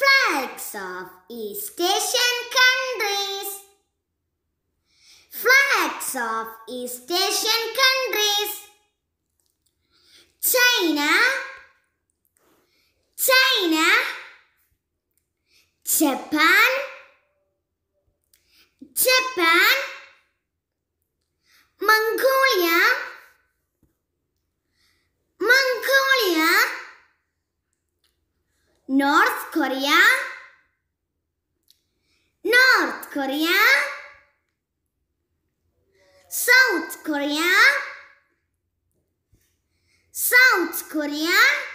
flags of East Asian countries. Flags of East Asian countries. China, China, Japan, Japan, North Korea North Korea South Korea South Korea